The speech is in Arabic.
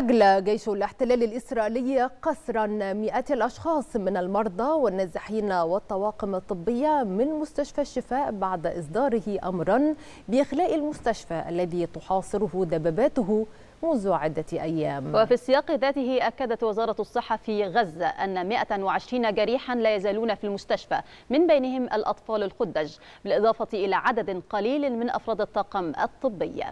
أجلى جيش الاحتلال الإسرائيلي قسرا مئات الأشخاص من المرضى والنازحين والطواقم الطبية من مستشفى الشفاء بعد إصداره أمرا بإخلاء المستشفى الذي تحاصره دباباته منذ عدة أيام وفي السياق ذاته أكدت وزارة الصحة في غزة أن 120 جريحا لا يزالون في المستشفى من بينهم الأطفال الخدج بالإضافة إلى عدد قليل من أفراد الطاقم الطبي